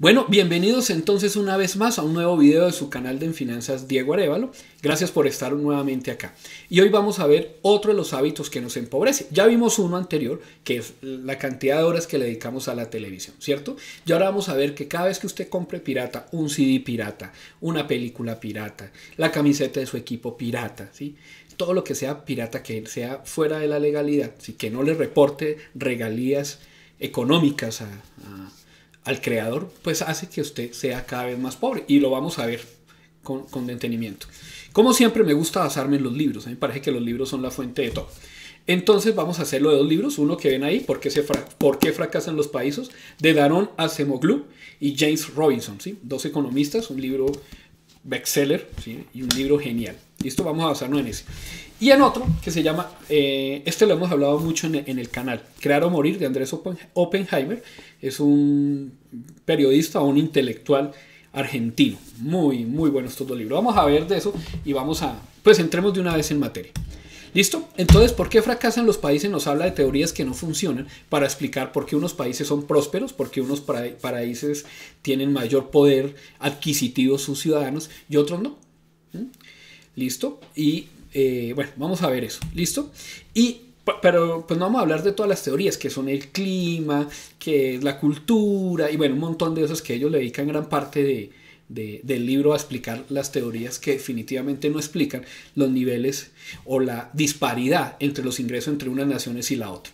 Bueno, bienvenidos entonces una vez más a un nuevo video de su canal de Finanzas Diego Arevalo. Gracias por estar nuevamente acá. Y hoy vamos a ver otro de los hábitos que nos empobrece. Ya vimos uno anterior, que es la cantidad de horas que le dedicamos a la televisión, ¿cierto? Y ahora vamos a ver que cada vez que usted compre pirata, un CD pirata, una película pirata, la camiseta de su equipo pirata, ¿sí? Todo lo que sea pirata, que sea fuera de la legalidad, ¿sí? que no le reporte regalías económicas a al creador, pues hace que usted sea cada vez más pobre. Y lo vamos a ver con, con detenimiento. Como siempre, me gusta basarme en los libros. A mí me parece que los libros son la fuente de todo. Entonces vamos a hacerlo de dos libros, uno que ven ahí, ¿Por qué, se ¿Por fracasan los países? De Daron Acemoglu y James Robinson, ¿sí? dos economistas, un libro bestseller y un libro genial. Listo, vamos a basarnos en ese. Y en otro que se llama, eh, este lo hemos hablado mucho en, el canal, Crear o Morir de Andrés Oppenheimer. Es un periodista o un intelectual argentino. Muy, muy bueno estos dos libros. Vamos a ver de eso y vamos a, pues entremos de una vez en materia. ¿Listo? Entonces, ¿por qué fracasan los países? Nos habla de teorías que no funcionan para explicar por qué unos países son prósperos, por qué unos países tienen mayor poder adquisitivo sus ciudadanos y otros no. ¿Mm? ¿Listo? Y eh, bueno, vamos a ver eso. ¿Listo? Y pero pues no vamos a hablar de todas las teorías que son el clima, que es la cultura y bueno, un montón de cosas que ellos le dedican gran parte de, del libro a explicar las teorías que definitivamente no explican los niveles o la disparidad entre los ingresos entre unas naciones y la otra.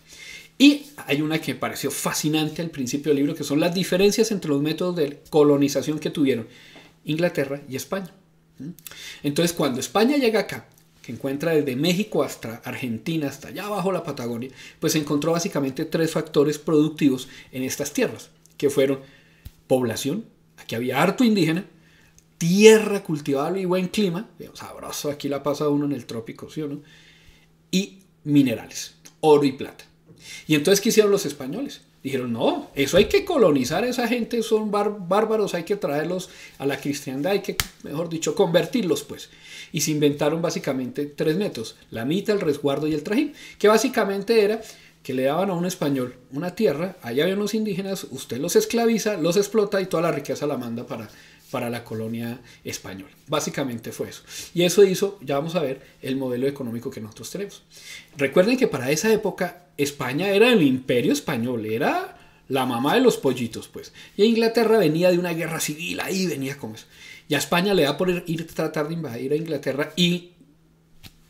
Y hay una que me pareció fascinante al principio del libro, que son las diferencias entre los métodos de colonización que tuvieron Inglaterra y España. Entonces, cuando España llega acá, que encuentra desde México hasta Argentina, hasta allá abajo la Patagonia, pues encontró básicamente tres factores productivos en estas tierras, que fueron población, aquí había harto indígena, tierra cultivable y buen clima, abrazo aquí la pasa uno en el trópico, ¿sí o no? Y minerales, oro y plata. Y entonces, ¿qué hicieron los españoles? Dijeron, no, eso hay que colonizar a esa gente, son bárbaros, hay que traerlos a la cristiandad, hay que, mejor dicho, convertirlos, pues. Y se inventaron básicamente tres métodos, la mita, el resguardo y el trajín, que básicamente era que le daban a un español una tierra, allá había unos indígenas, usted los esclaviza, los explota y toda la riqueza la manda para, para la colonia española. Básicamente fue eso. Y eso hizo, ya vamos a ver, el modelo económico que nosotros tenemos. Recuerden que para esa época España era el imperio español, era la mamá de los pollitos, pues. Y Inglaterra venía de una guerra civil, ahí venía con eso. Y a España le da por ir, tratar de invadir a Inglaterra y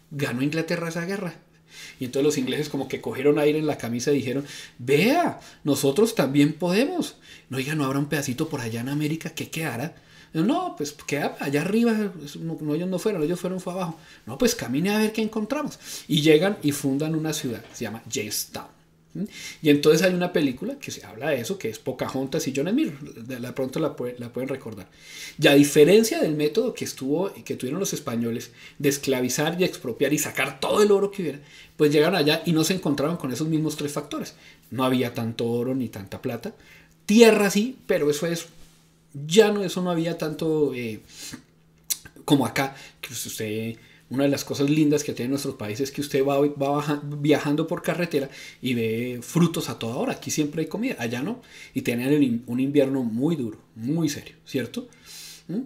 ganó Inglaterra esa guerra y entonces los ingleses como que cogieron aire en la camisa y dijeron, vea, nosotros también podemos. No, ya no habrá un pedacito por allá en América que quedara. No, pues queda allá arriba, ellos no fueron, ellos fueron fue abajo. No, pues camine a ver qué encontramos. Y llegan y fundan una ciudad, se llama Jamestown. ¿Mm? Y entonces hay una película que se habla de eso, que es Pocahontas y John Smith. De pronto la, pueden recordar. Y a diferencia del método que estuvo que tuvieron los españoles de esclavizar y expropiar y sacar todo el oro que hubiera, pues llegaron allá y no se encontraron con esos mismos tres factores. No había tanto oro ni tanta plata. Tierra sí, pero eso es ya no eso no había tanto eh, como acá que usted una de las cosas lindas que tiene nuestro país es que usted va, va viajando por carretera y ve frutos a toda hora. Aquí siempre hay comida, allá no. Y tenían un invierno muy duro, muy serio, ¿cierto? ¿Mm?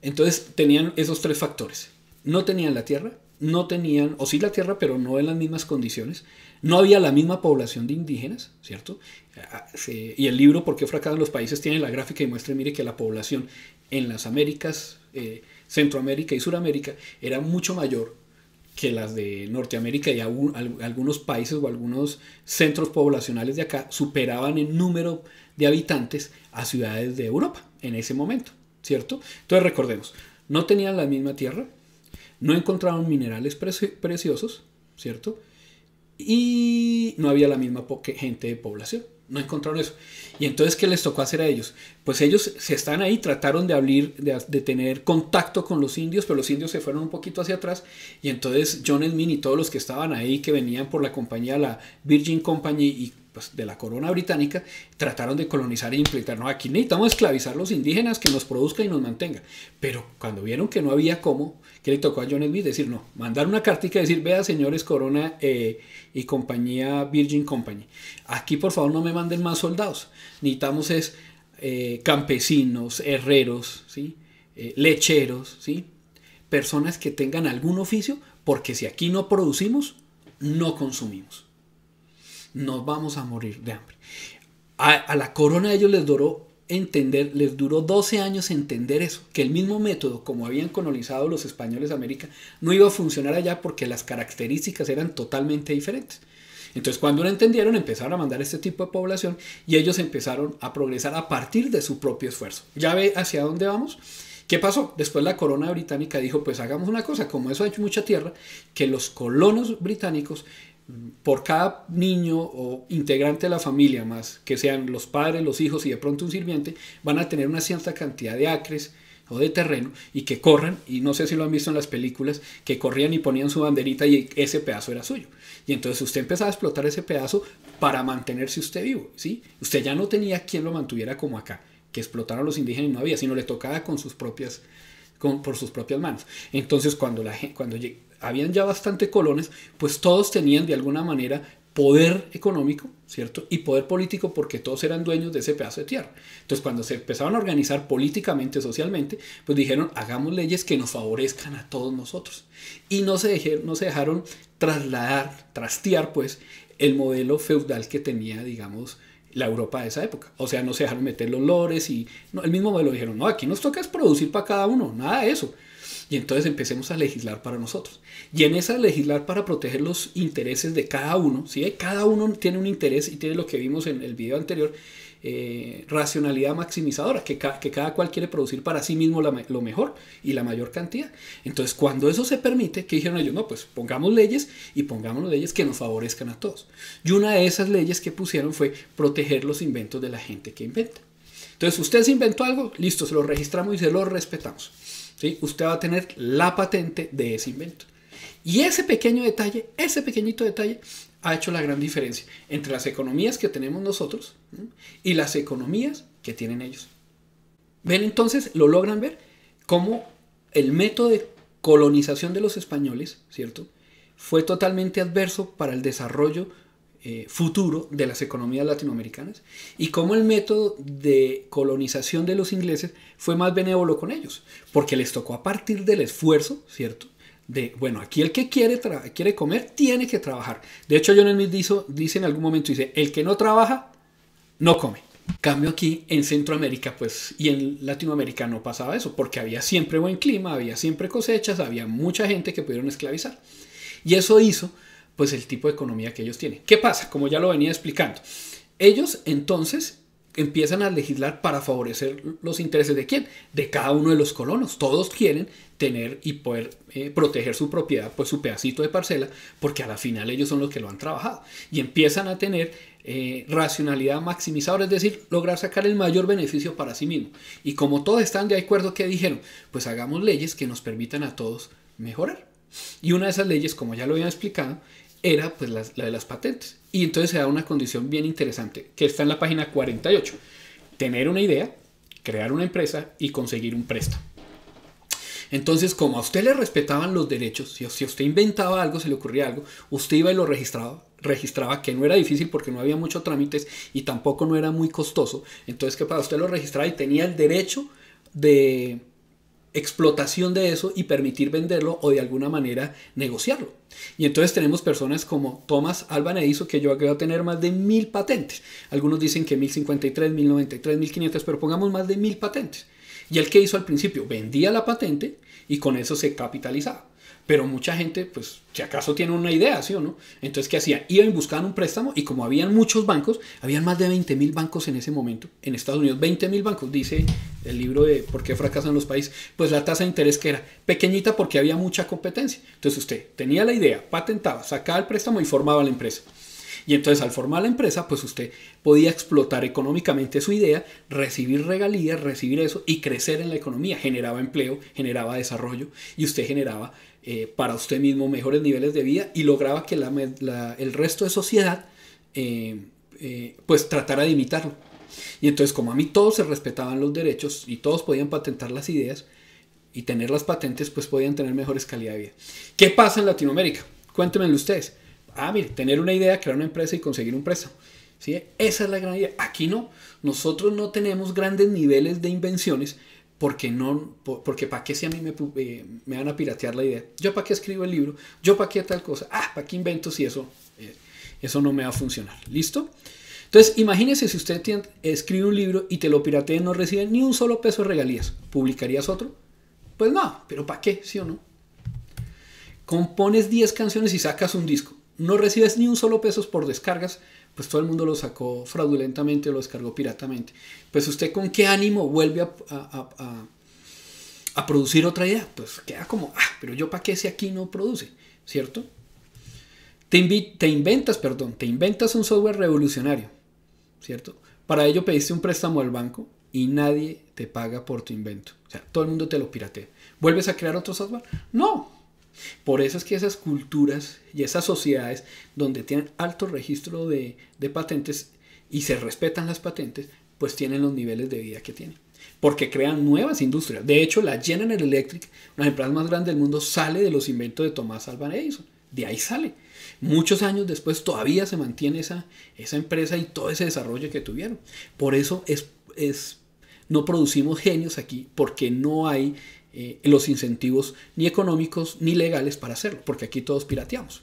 Entonces tenían esos tres factores. No tenían la tierra, no tenían, o sí la tierra, pero no en las mismas condiciones. No había la misma población de indígenas, ¿cierto? Ah, y el libro, ¿Por qué fracasan los países? tiene la gráfica y muestra, mire, que la población en las Américas eh, Centroamérica y Suramérica era mucho mayor que las de Norteamérica y algunos países o algunos centros poblacionales de acá superaban en número de habitantes a ciudades de Europa en ese momento, ¿cierto? Entonces recordemos, no tenían la misma tierra, no encontraban minerales preciosos, ¿cierto? Y no había la misma gente de población no encontraron eso. Y entonces, ¿qué les tocó hacer a ellos? Pues ellos se están ahí, trataron de abrir, de, tener contacto con los indios, pero los indios se fueron un poquito hacia atrás. Y entonces John Edmund y todos los que estaban ahí, que venían por la compañía, la Virgin Company y pues, de la corona británica, trataron de colonizar e implementar, no, aquí necesitamos esclavizar a los indígenas que nos produzcan y nos mantengan. Pero cuando vieron que no había cómo, que le tocó a John Smith decir, no, mandar una cartica y decir, vea señores Corona eh, y compañía Virgin Company, aquí por favor no me manden más soldados, necesitamos es eh, campesinos, herreros, ¿sí? Eh, lecheros, ¿sí? personas que tengan algún oficio, porque si aquí no producimos, no consumimos nos vamos a morir de hambre. A, la corona de ellos les duró entender, les duró 12 años entender eso, que el mismo método como habían colonizado los españoles de América no iba a funcionar allá porque las características eran totalmente diferentes. Entonces cuando lo entendieron empezaron a mandar este tipo de población y ellos empezaron a progresar a partir de su propio esfuerzo. Ya ve hacia dónde vamos. ¿Qué pasó? Después la corona británica dijo, pues hagamos una cosa, como eso ha hecho mucha tierra, que los colonos británicos por cada niño o integrante de la familia más, que sean los padres, los hijos y de pronto un sirviente, van a tener una cierta cantidad de acres o de terreno y que corran, y no sé si lo han visto en las películas, que corrían y ponían su banderita y ese pedazo era suyo. Y entonces usted empezaba a explotar ese pedazo para mantenerse usted vivo, ¿sí? Usted ya no tenía quien lo mantuviera como acá, que explotaron los indígenas y no había, sino le tocaba con sus propias por sus propias manos. Entonces, cuando, la, cuando habían ya bastante colones, pues todos tenían de alguna manera poder económico, ¿cierto? Y poder político porque todos eran dueños de ese pedazo de tierra. Entonces, cuando se empezaron a organizar políticamente, socialmente, pues dijeron, hagamos leyes que nos favorezcan a todos nosotros. Y no se dejaron trasladar, trastear, pues, el modelo feudal que tenía, digamos, la Europa de esa época. O sea, no se dejaron meter los lores y no, el mismo modelo dijeron, no, aquí nos toca es producir para cada uno, nada de eso. Y entonces empecemos a legislar para nosotros. Y en esa legislar para proteger los intereses de cada uno, ¿sí? Cada uno tiene un interés y tiene lo que vimos en el video anterior, eh, racionalidad maximizadora, que, cada cual quiere producir para sí mismo lo mejor y la mayor cantidad. Entonces, cuando eso se permite, que dijeron ellos? No, pues pongamos leyes y pongamos leyes que nos favorezcan a todos. Y una de esas leyes que pusieron fue proteger los inventos de la gente que inventa. Entonces, usted se inventó algo, listo, se lo registramos y se lo respetamos. ¿sí? Usted va a tener la patente de ese invento. Y ese pequeño detalle, ese pequeñito detalle, ha hecho la gran diferencia entre las economías que tenemos nosotros y las economías que tienen ellos. Ven entonces, lo logran ver, cómo el método de colonización de los españoles, ¿cierto? Fue totalmente adverso para el desarrollo eh, futuro de las economías latinoamericanas y cómo el método de colonización de los ingleses fue más benévolo con ellos, porque les tocó a partir del esfuerzo, ¿cierto? de, bueno, aquí el que quiere, quiere comer tiene que trabajar. De hecho, John Smith dice, dice en algún momento, dice, el que no trabaja, no come. Cambio aquí en Centroamérica, pues, y en Latinoamérica no pasaba eso, porque había siempre buen clima, había siempre cosechas, había mucha gente que pudieron esclavizar. Y eso hizo, pues, el tipo de economía que ellos tienen. ¿Qué pasa? Como ya lo venía explicando, ellos entonces empiezan a legislar para favorecer los intereses de quién? De cada uno de los colonos. Todos quieren tener y poder eh, proteger su propiedad, pues su pedacito de parcela, porque a la final ellos son los que lo han trabajado. Y empiezan a tener eh, racionalidad maximizadora, es decir, lograr sacar el mayor beneficio para sí mismo. Y como todos están de acuerdo, que dijeron? Pues hagamos leyes que nos permitan a todos mejorar. Y una de esas leyes, como ya lo habían explicado, era pues la, de las patentes. Y entonces se da una condición bien interesante, que está en la página 48. Tener una idea, crear una empresa y conseguir un préstamo. Entonces, como a usted le respetaban los derechos, si, usted inventaba algo, se le ocurría algo, usted iba y lo registraba, registraba que no era difícil porque no había muchos trámites y tampoco no era muy costoso. Entonces, ¿qué pasa? Usted lo registraba y tenía el derecho de, explotación de eso y permitir venderlo o de alguna manera negociarlo. Y entonces tenemos personas como Thomas Alban que yo creo tener más de mil patentes. Algunos dicen que 1053, 1093, 1500, pero pongamos más de mil patentes. ¿Y el que hizo al principio? Vendía la patente y con eso se capitalizaba. Pero mucha gente, pues, si acaso tiene una idea, ¿sí o no? Entonces, ¿qué hacían? Iban y buscaban un préstamo y como habían muchos bancos, habían más de 20 mil bancos en ese momento, en Estados Unidos, 20 mil bancos, dice el libro de ¿Por qué fracasan los países? Pues la tasa de interés que era pequeñita porque había mucha competencia. Entonces usted tenía la idea, patentaba, sacaba el préstamo y formaba la empresa. Y entonces al formar la empresa, pues usted podía explotar económicamente su idea, recibir regalías, recibir eso y crecer en la economía. Generaba empleo, generaba desarrollo y usted generaba eh, para usted mismo mejores niveles de vida y lograba que el resto de sociedad eh, eh, pues tratara de imitarlo. Y entonces como a mí todos se respetaban los derechos y todos podían patentar las ideas y tener las patentes pues podían tener mejores calidad de vida. ¿Qué pasa en Latinoamérica? Cuéntenmelo ustedes. Ah, mire, tener una idea, crear una empresa y conseguir un préstamo. ¿Sí? Esa es la gran idea. Aquí no. Nosotros no tenemos grandes niveles de invenciones porque no, porque para qué si a mí me, eh, me, van a piratear la idea, yo para qué escribo el libro, yo para qué tal cosa, ah, para qué invento si eso, eh, eso no me va a funcionar, ¿listo? Entonces, imagínese si usted escribe un libro y te lo piratea y no recibe ni un solo peso de regalías, ¿publicarías otro? Pues no, pero ¿para qué? ¿Sí o no? Compones 10 canciones y sacas un disco, no recibes ni un solo peso por descargas, pues todo el mundo lo sacó fraudulentamente lo descargó piratamente. Pues usted con qué ánimo vuelve a, a, a, producir otra idea, pues queda como, ah, pero yo para qué si aquí no produce, ¿cierto? Te, te inventas, perdón, te inventas un software revolucionario, ¿cierto? Para ello pediste un préstamo al banco y nadie te paga por tu invento. O sea, todo el mundo te lo piratea. ¿Vuelves a crear otro software? No, por eso es que esas culturas y esas sociedades donde tienen alto registro de, patentes y se respetan las patentes, pues tienen los niveles de vida que tienen. Porque crean nuevas industrias. De hecho, la General Electric, una de las empresas más grandes del mundo, sale de los inventos de Thomas Alva Edison. De ahí sale. Muchos años después todavía se mantiene esa, esa empresa y todo ese desarrollo que tuvieron. Por eso es, es, no producimos genios aquí, porque no hay eh, los incentivos ni económicos ni legales para hacerlo, porque aquí todos pirateamos.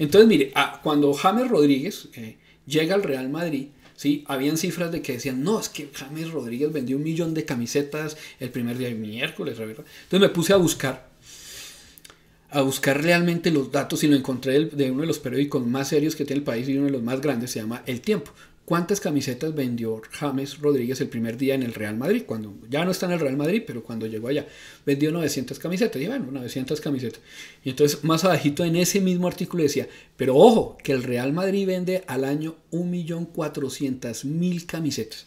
Entonces, mire, ah, cuando James Rodríguez eh, llega al Real Madrid, ¿sí? habían cifras de que decían, no, es que James Rodríguez vendió un millón de camisetas el primer día de miércoles, ¿verdad? Entonces me puse a buscar, a buscar realmente los datos y lo encontré de uno de los periódicos más serios que tiene el país y uno de los más grandes, se llama El Tiempo. ¿Cuántas camisetas vendió James Rodríguez el primer día en el Real Madrid? Cuando ya no está en el Real Madrid, pero cuando llegó allá, vendió 900 camisetas. Y bueno, 900 camisetas. Y entonces más abajito en ese mismo artículo decía, pero ojo, que el Real Madrid vende al año 1.400.000 camisetas.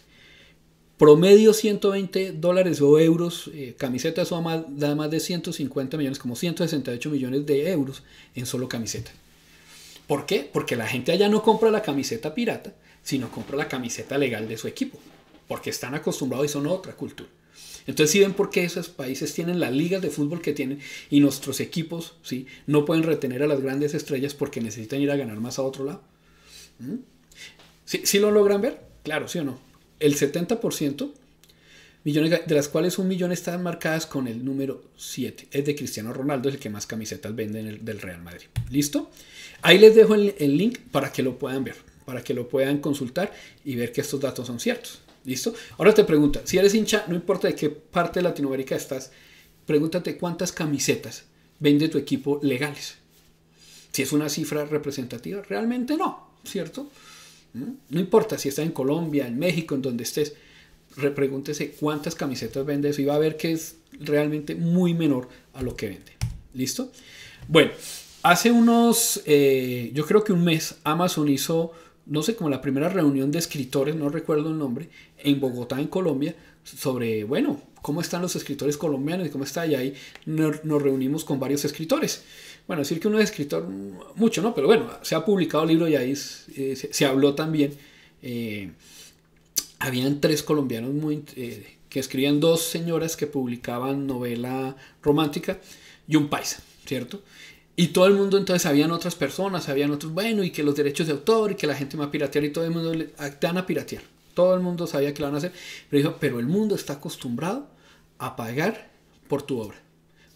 Promedio 120 dólares o euros, eh, camisetas o más, da más de 150 millones, como 168 millones de euros en solo camisetas. ¿Por qué? Porque la gente allá no compra la camiseta pirata, sino compra la camiseta legal de su equipo, porque están acostumbrados y son otra cultura. Entonces, si ¿sí ven por qué esos países tienen las ligas de fútbol que tienen y nuestros equipos ¿sí? no pueden retener a las grandes estrellas porque necesitan ir a ganar más a otro lado. ¿Mm? ¿Sí, lo logran ver? Claro, sí o no. El 70% millones de las cuales un millón están marcadas con el número 7. Es de Cristiano Ronaldo, es el que más camisetas vende del Real Madrid. ¿Listo? Ahí les dejo el, link para que lo puedan ver, para que lo puedan consultar y ver que estos datos son ciertos. ¿Listo? Ahora te pregunta, si eres hincha, no importa de qué parte de Latinoamérica estás, pregúntate cuántas camisetas vende tu equipo legales. Si es una cifra representativa, realmente no, ¿cierto? ¿Mm? No importa si estás en Colombia, en México, en donde estés, pregúntese cuántas camisetas vende eso y va a ver que es realmente muy menor a lo que vende. ¿Listo? Bueno, hace unos, eh, yo creo que un mes, Amazon hizo, no sé, como la primera reunión de escritores, no recuerdo el nombre, en Bogotá, en Colombia, sobre, bueno, cómo están los escritores colombianos y cómo está Y nos, nos reunimos con varios escritores. Bueno, decir que uno es escritor, mucho, ¿no? Pero bueno, se ha publicado el libro y ahí eh, se, habló también. Eh, habían tres colombianos muy, eh, que escribían dos señoras que publicaban novela romántica y un paisa, ¿cierto? Y todo el mundo, entonces, habían otras personas, habían otros, bueno, y que los derechos de autor, y que la gente va a piratear, y todo el mundo ah, te van a piratear. Todo el mundo sabía que lo van a hacer, pero pero el mundo está acostumbrado a pagar por tu obra.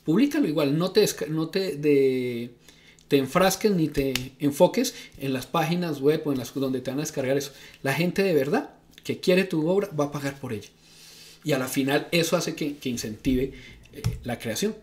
Públicalo igual, no te, no te, de, te enfrasques ni te enfoques en las páginas web o en las donde te van a descargar eso. La gente de verdad que quiere tu obra va a pagar por ella. Y a la final eso hace que, incentive eh, la creación.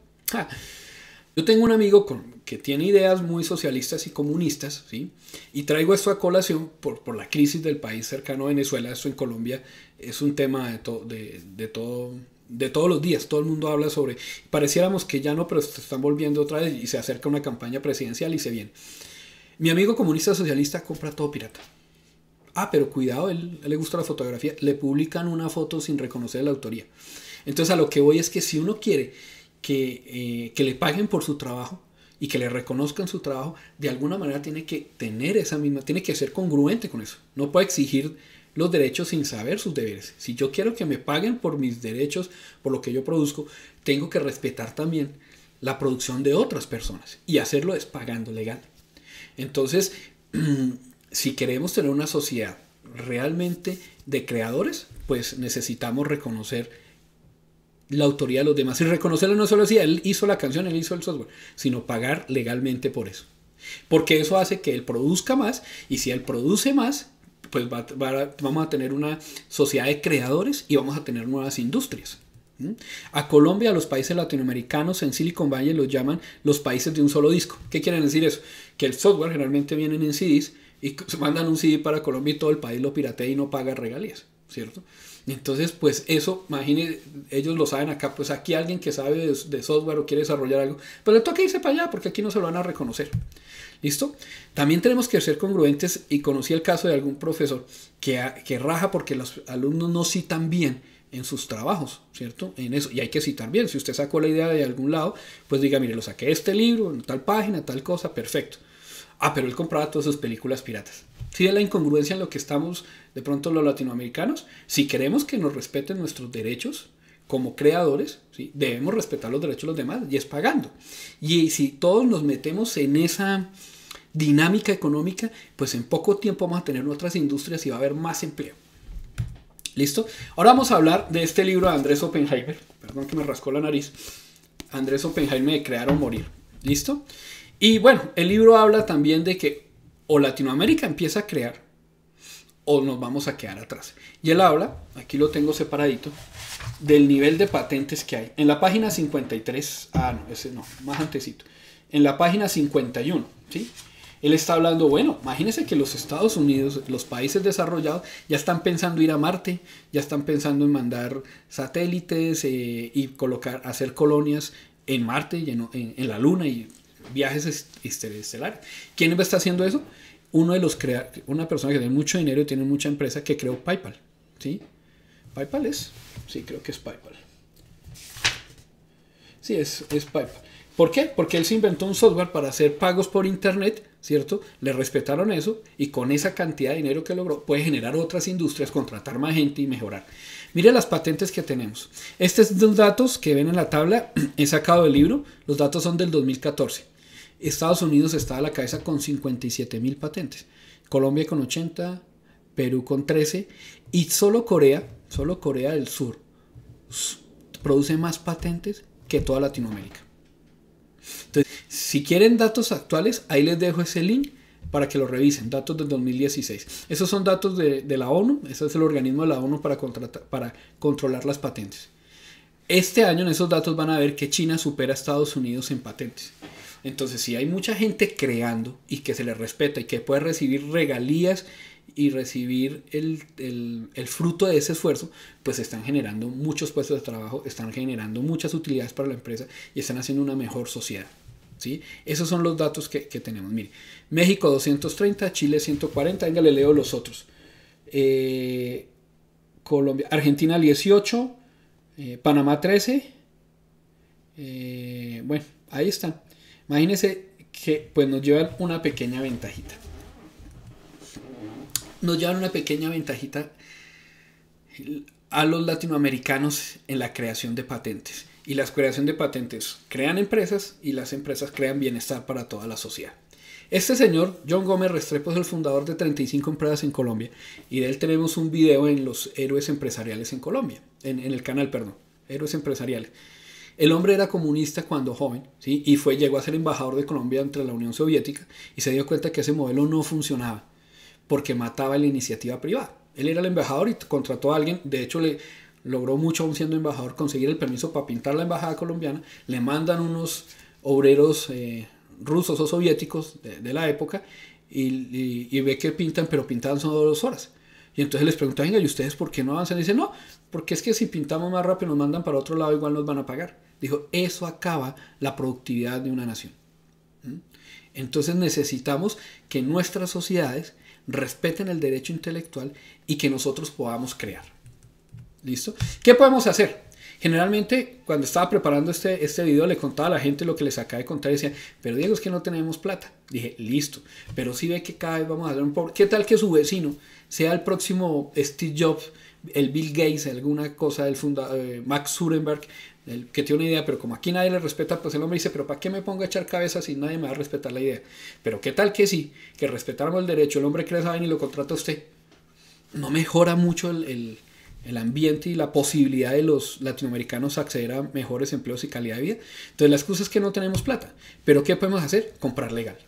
Yo tengo un amigo que tiene ideas muy socialistas y comunistas, ¿sí? y traigo esto a colación por, la crisis del país cercano a Venezuela, esto en Colombia es un tema de, de, todo, de todos los días, todo el mundo habla sobre, pareciéramos que ya no, pero se están volviendo otra vez y se acerca una campaña presidencial y se viene. Mi amigo comunista socialista compra todo pirata ah, pero cuidado, él, le gusta la fotografía, le publican una foto sin reconocer la autoría. Entonces a lo que voy es que si uno quiere que, eh, que le paguen por su trabajo, y que le reconozcan su trabajo, de alguna manera tiene que tener esa misma, tiene que ser congruente con eso. No puede exigir los derechos sin saber sus deberes. Si yo quiero que me paguen por mis derechos, por lo que yo produzco, tengo que respetar también la producción de otras personas y hacerlo es pagando legal. Entonces, si queremos tener una sociedad realmente de creadores, pues necesitamos reconocer la autoría de los demás y reconocerlo no solo así, él hizo la canción, él hizo el software, sino pagar legalmente por eso. Porque eso hace que él produzca más y si él produce más, pues vamos a tener una sociedad de creadores y vamos a tener nuevas industrias. A Colombia, a los países latinoamericanos en Silicon Valley los llaman los países de un solo disco. ¿Qué quieren decir eso? Que el software generalmente viene en CDs y mandan un CD para Colombia y todo el país lo piratea y no paga regalías, ¿cierto? Entonces, pues eso, imagínense, ellos lo saben acá, pues aquí alguien que sabe de, software o quiere desarrollar algo, pero pues, le toca irse para allá porque aquí no se lo van a reconocer. ¿Listo? También tenemos que ser congruentes y conocí el caso de algún profesor ah, que, raja porque los alumnos no citan bien en sus trabajos, ¿cierto? En eso. Y hay que citar bien. Si usted sacó la idea de algún lado, pues diga, mire, lo saqué este libro, tal página, tal cosa, perfecto. Ah, pero él compraba todas sus películas piratas. Sí, es la incongruencia en lo que estamos de pronto los latinoamericanos. Si queremos que nos respeten nuestros derechos como creadores, ¿sí? debemos respetar los derechos de los demás y es pagando. Y si todos nos metemos en esa dinámica económica, pues en poco tiempo vamos a tener otras industrias y va a haber más empleo. ¿Listo? Ahora vamos a hablar de este libro de Andrés Oppenheimer. Perdón que me rascó la nariz. Andrés Oppenheimer de Crear o Morir. ¿Listo? Y bueno, el libro habla también de que o Latinoamérica empieza a crear o nos vamos a quedar atrás. Y él habla, aquí lo tengo separadito, del nivel de patentes que hay. En la página 53, ah, no, ese no, más antecito. En la página 51, ¿sí? Él está hablando, bueno, imagínense que los Estados Unidos, los países desarrollados, ya están pensando ir a Marte, ya están pensando en mandar satélites eh, y colocar, hacer colonias en Marte y en la Luna y viajes este, estelares. ¿Quién está haciendo eso? Uno de los una persona que tiene mucho dinero y tiene mucha empresa que creó PayPal. ¿Sí? ¿PayPal es? Sí, creo que es PayPal. Sí, es, es PayPal. ¿Por qué? Porque él se inventó un software para hacer pagos por internet, ¿cierto? Le respetaron eso y con esa cantidad de dinero que logró puede generar otras industrias, contratar más gente y mejorar. Mire las patentes que tenemos. Estos dos datos que ven en la tabla he sacado del libro. Los datos son del 2014. Estados Unidos está a la cabeza con 57 mil patentes, Colombia con 80, Perú con 13 y solo Corea, solo Corea del Sur produce más patentes que toda Latinoamérica. Entonces, si quieren datos actuales, ahí les dejo ese link para que lo revisen, datos del 2016. Esos son datos de, la ONU, ese es el organismo de la ONU para, para controlar las patentes. Este año en esos datos van a ver que China supera a Estados Unidos en patentes. Entonces, si hay mucha gente creando y que se le respeta y que puede recibir regalías y recibir el, fruto de ese esfuerzo, pues están generando muchos puestos de trabajo, están generando muchas utilidades para la empresa y están haciendo una mejor sociedad. ¿sí? Esos son los datos que, tenemos. Mire, México 230, Chile 140, venga, le leo los otros. Eh, Colombia, Argentina 18, eh, Panamá 13. Eh, bueno, ahí están. Imagínense que pues nos llevan una pequeña ventajita. Nos llevan una pequeña ventajita a los latinoamericanos en la creación de patentes. Y la creación de patentes crean empresas y las empresas crean bienestar para toda la sociedad. Este señor, John Gómez Restrepo, es el fundador de 35 empresas en Colombia y de él tenemos un video en los héroes empresariales en Colombia, en el canal, perdón, héroes empresariales. El hombre era comunista cuando joven ¿sí? y fue, llegó a ser embajador de Colombia entre la Unión Soviética y se dio cuenta que ese modelo no funcionaba porque mataba la iniciativa privada. Él era el embajador y contrató a alguien, de hecho le logró mucho aún siendo embajador conseguir el permiso para pintar la embajada colombiana, le mandan unos obreros eh, rusos o soviéticos de, la época y, ve que pintan, pero pintan solo dos horas. Y entonces les preguntan, ¿y ustedes por qué no avanzan? Y dicen, no, porque es que si pintamos más rápido nos mandan para otro lado, igual nos van a pagar. Dijo, eso acaba la productividad de una nación. ¿Mm? Entonces necesitamos que nuestras sociedades respeten el derecho intelectual y que nosotros podamos crear. ¿Listo? ¿Qué podemos hacer? Generalmente, cuando estaba preparando este, este video, le contaba a la gente lo que les acabé de contar y decía, pero Diego, es que no tenemos plata. Dije, listo, pero si ve que cada vez vamos a hacer un pobre. ¿Qué tal que su vecino sea el próximo Steve Jobs el Bill Gates, alguna cosa del fundador, eh, Max Zurenberg, que tiene una idea, pero como aquí nadie le respeta, pues el hombre dice, pero ¿para qué me pongo a echar cabeza si nadie me va a respetar la idea? Pero ¿qué tal que sí? Que respetamos el derecho, el hombre cree saben y lo contrata usted. No mejora mucho el, ambiente y la posibilidad de los latinoamericanos acceder a mejores empleos y calidad de vida. Entonces la excusa es que no tenemos plata. Pero ¿qué podemos hacer? Comprar legal.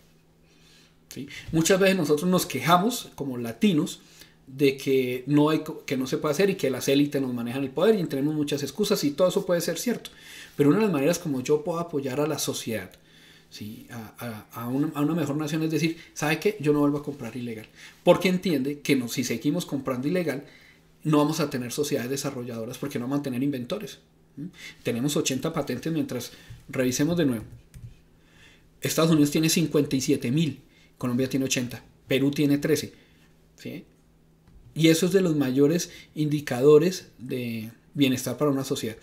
¿Sí? Muchas veces nosotros nos quejamos como latinos de que no, hay, que no se puede hacer y que las élites nos manejan el poder y tenemos muchas excusas y todo eso puede ser cierto. Pero una de las maneras como yo puedo apoyar a la sociedad, ¿sí? a, una, mejor nación es decir, ¿sabe qué? Yo no vuelvo a comprar ilegal. Porque entiende que no, si seguimos comprando ilegal, no vamos a tener sociedades desarrolladoras porque no vamos a tener inventores. Tenemos 80 patentes mientras revisemos de nuevo. Estados Unidos tiene 57 mil, Colombia tiene 80, Perú tiene 13. ¿sí? Y eso es de los mayores indicadores de bienestar para una sociedad.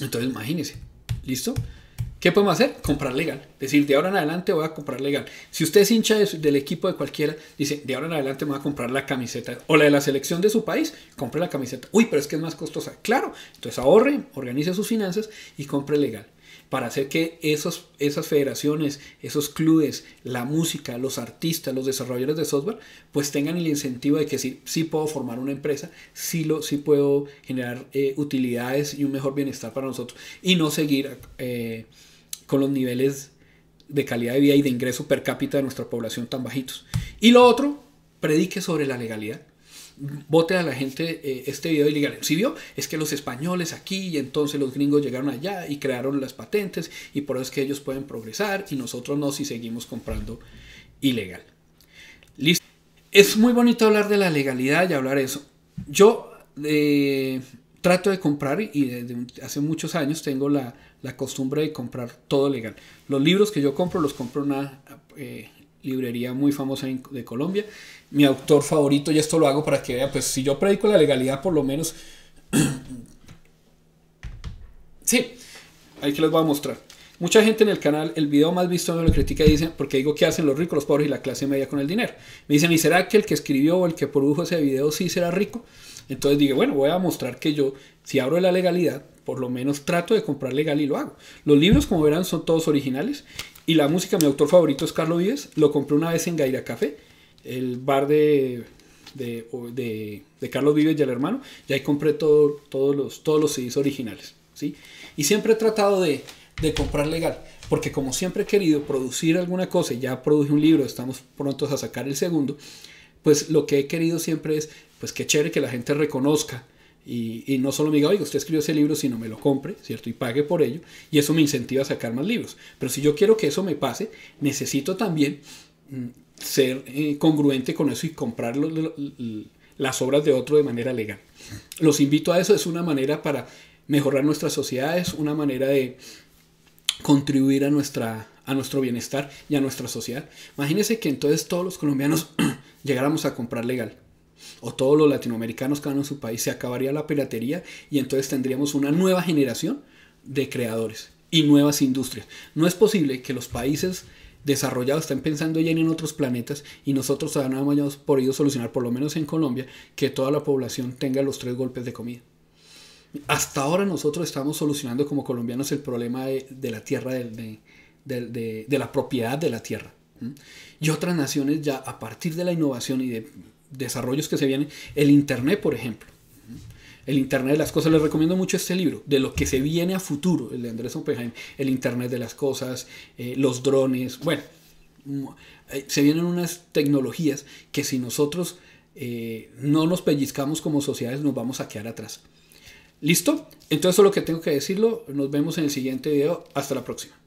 Entonces, imagínense, ¿listo? ¿Qué podemos hacer? Comprar legal. Decir, de ahora en adelante voy a comprar legal. Si usted es hincha del equipo de cualquiera, dice, de ahora en adelante voy a comprar la camiseta o la de la selección de su país, compre la camiseta. Uy, pero es que es más costosa. Claro, entonces ahorre, organice sus finanzas y compre legal para hacer que esas federaciones, esos clubes, la música, los artistas, los desarrolladores de software, pues tengan el incentivo de que sí, sí puedo formar una empresa, sí, lo, puedo generar eh, utilidades y un mejor bienestar para nosotros y no seguir eh, con los niveles de calidad de vida y de ingreso per cápita de nuestra población tan bajitos. Y lo otro, predique sobre la legalidad bote a la gente eh, este video ilegal. si vio, es que los españoles aquí y entonces los gringos llegaron allá y crearon las patentes y por eso es que ellos pueden progresar y nosotros no si seguimos comprando ilegal. Listo. Es muy bonito hablar de la legalidad y hablar eso. Yo eh, trato de comprar y desde hace muchos años tengo la, costumbre de comprar todo legal. Los libros que yo compro los compro una, eh, librería muy famosa de Colombia. Mi autor favorito, y esto lo hago para que vean, pues si yo predico la legalidad, por lo menos... sí, ahí que les voy a mostrar. Mucha gente en el canal, el video más visto me lo critica y dicen, porque digo que hacen los ricos, los pobres y la clase media con el dinero. Me dicen, ¿y será que el que escribió o el que produjo ese video sí será rico? Entonces dije, bueno, voy a mostrar que yo, si abro la legalidad, por lo menos trato de comprar legal y lo hago. Los libros, como verán, son todos originales y la música, mi autor favorito es Carlos Vives. Lo compré una vez en Gaira Café, el bar de, Carlos Vives y el hermano. Y ahí compré todos, los, todos los CDs originales. ¿sí? Y siempre he tratado de, de comprar legal. Porque como siempre he querido producir alguna cosa, ya produje un libro, estamos prontos a sacar el segundo, pues lo que he querido siempre es, pues qué chévere que la gente reconozca y, no solo me diga, oiga, usted escribió ese libro, sino me lo compre, ¿cierto? Y pague por ello. Y eso me incentiva a sacar más libros. Pero si yo quiero que eso me pase, necesito también mm, ser eh, congruente con eso y comprar las obras de otro de manera legal. Los invito a eso, es una manera para mejorar nuestra sociedad, es una manera de contribuir a, a nuestro bienestar y a nuestra sociedad. Imagínense que entonces todos los colombianos llegáramos a comprar legal o todos los latinoamericanos que van en su país, se acabaría la piratería y entonces tendríamos una nueva generación de creadores y nuevas industrias. No es posible que los países desarrollados estén pensando ya en otros planetas y nosotros hayamos podido solucionar, por lo menos en Colombia, que toda la población tenga los tres golpes de comida. Hasta ahora nosotros estamos solucionando como colombianos el problema de, la tierra, de, la propiedad de la tierra. Y otras naciones ya a partir de la innovación y de desarrollos que se vienen, el Internet, por ejemplo. El Internet de las Cosas, les recomiendo mucho este libro, de lo que se viene a futuro, el de Andrés Oppenheim, el Internet de las Cosas, eh, los drones, bueno, mm, eh, se vienen unas tecnologías que si nosotros eh, no nos pellizcamos como sociedades nos vamos a quedar atrás. ¿Listo? Entonces eso es lo que tengo que decirlo. Nos vemos en el siguiente video. Hasta la próxima.